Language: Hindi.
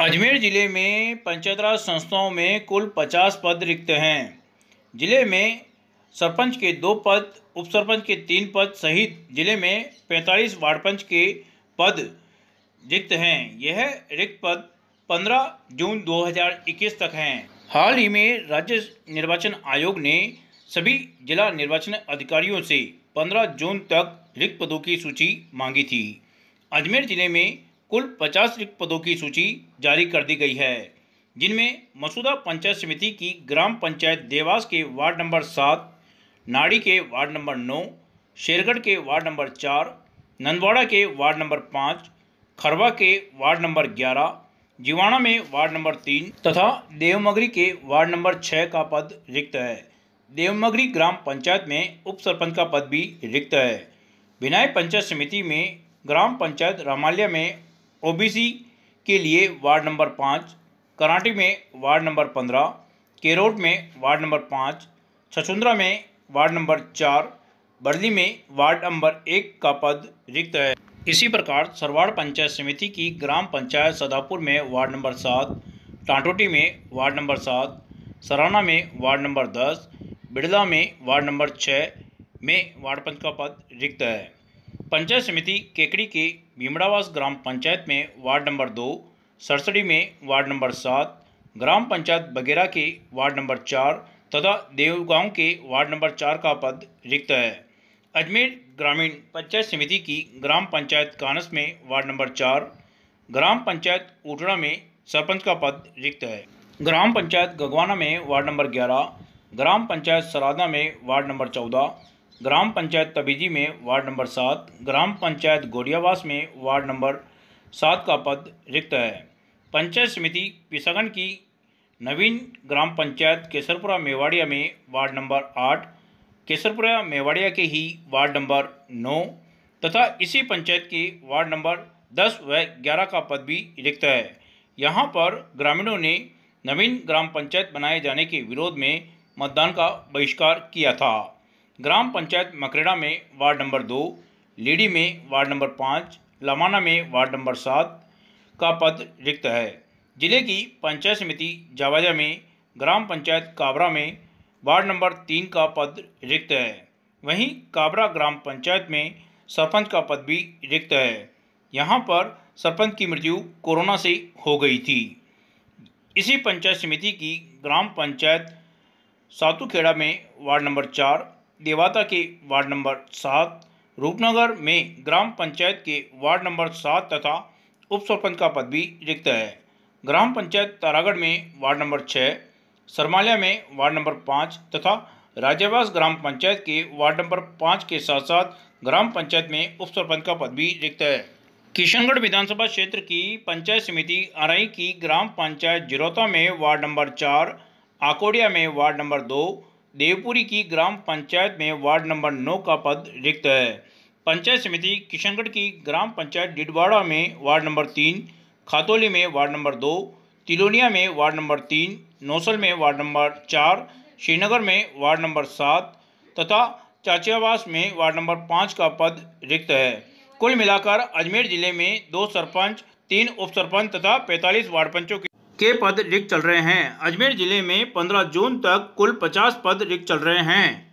अजमेर ज़िले में पंचायत राज संस्थाओं में कुल 50 पद रिक्त हैं ज़िले में सरपंच के दो पद उप सरपंच के तीन पद सहित ज़िले में 45 वार्ड पंच के पद रिक्त हैं यह रिक्त पद 15 जून 2021 तक हैं हाल ही में राज्य निर्वाचन आयोग ने सभी जिला निर्वाचन अधिकारियों से 15 जून तक रिक्त पदों की सूची मांगी थी अजमेर ज़िले में कुल पचास रिक्त पदों की सूची जारी कर दी गई है जिनमें मसूदा पंचायत समिति की ग्राम पंचायत देवास के वार्ड नंबर सात नाड़ी के वार्ड नंबर नौ शेरगढ़ के वार्ड नंबर चार नंदवाड़ा के वार्ड नंबर पाँच खरवा के वार्ड नंबर ग्यारह जीवाणा में वार्ड नंबर तीन तथा देवमगरी के वार्ड नंबर छः का पद रिक्त है देवमगरी ग्राम पंचायत में उप सरपंच का पद भी रिक्त है विनायक पंचायत समिति में ग्राम पंचायत रामालिया में ओबीसी के लिए वार्ड नंबर पाँच कराटी में वार्ड नंबर पंद्रह केरोट में वार्ड नंबर पाँच छछुंद्रा में वार्ड नंबर चार बरली में वार्ड नंबर एक का पद रिक्त है इसी प्रकार सरवाड़ पंचायत समिति की ग्राम पंचायत सदापुर में वार्ड नंबर सात टाटोटी में वार्ड नंबर सात सराना में वार्ड नंबर दस बिड़ला में वार्ड नंबर छः में वार्ड पंच का पद रिक्त है पंचायत समिति केकड़ी के भीमड़ावास ग्राम पंचायत में वार्ड नंबर दो सरसड़ी में वार्ड नंबर सात ग्राम पंचायत बगेरा के वार्ड नंबर चार तथा देवगांव के वार्ड नंबर चार का पद रिक्त है अजमेर ग्रामीण पंचायत समिति की ग्राम पंचायत कानस में वार्ड नंबर चार ग्राम पंचायत उटड़ा में सरपंच का पद रिक्त है ग्राम पंचायत गगवाना में वार्ड नंबर ग्यारह ग्राम पंचायत सरादा में वार्ड नंबर चौदह ग्राम पंचायत तबीजी में वार्ड नंबर सात ग्राम पंचायत गोरियावास में वार्ड नंबर सात का पद रिक्त है पंचायत समिति पिसगन की नवीन ग्राम पंचायत केसरपुरा मेवाड़िया में वार्ड नंबर आठ केसरपुरा मेवाड़िया के ही वार्ड नंबर नौ तथा इसी पंचायत के वार्ड नंबर दस व ग्यारह का पद भी रिक्त है यहाँ पर ग्रामीणों ने नवीन ग्राम पंचायत बनाए जाने के विरोध में मतदान का बहिष्कार किया था ग्राम पंचायत मकरेड़ा में वार्ड नंबर दो लेडी में वार्ड नंबर पाँच लमाना में वार्ड नंबर सात का पद रिक्त है जिले की पंचायत समिति जावाजा में ग्राम पंचायत काबरा में वार्ड नंबर तीन का पद रिक्त है वहीं काबरा ग्राम पंचायत में सरपंच का पद भी रिक्त है यहाँ पर सरपंच की मृत्यु कोरोना से हो गई थी इसी पंचायत समिति की ग्राम पंचायत सातुखेड़ा में वार्ड नंबर चार देवाता के वार्ड नंबर सात रूपनगर में ग्राम पंचायत के वार्ड नंबर सात तथा उप सरपंच का पद भी रिक्त है ग्राम पंचायत तारागढ़ में वार्ड नंबर छः सरमालिया में वार्ड नंबर पाँच तथा राजावास ग्राम पंचायत के वार्ड नंबर पाँच के साथ साथ ग्राम पंचायत में उप सरपंच का पद भी रिक्त है किशनगढ़ विधानसभा क्षेत्र की पंचायत समिति अरई की ग्राम पंचायत जिरोता में वार्ड नंबर चार आकोडिया में वार्ड नंबर दो देवपुरी की ग्राम पंचायत में वार्ड नंबर नौ का पद रिक्त है पंचायत समिति किशनगढ़ की ग्राम पंचायत डिडवाड़ा में वार्ड नंबर तीन खातौली में वार्ड नंबर दो तिलोनिया में वार्ड नंबर तीन नौसल में वार्ड नंबर चार श्रीनगर में वार्ड नंबर सात तथा चाचियावास में वार्ड नंबर पाँच का पद रिक्त है कुल मिलाकर अजमेर जिले में दो सरपंच तीन उप सरपंच तथा पैंतालीस वार्ड पंचों के के पद रिक्त चल रहे हैं अजमेर जिले में पंद्रह जून तक कुल पचास पद रिक्त चल रहे हैं